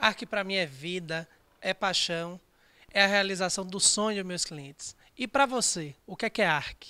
Arque para mim é vida, é paixão, é a realização do sonho dos meus clientes. E para você, o que é, que é ARC?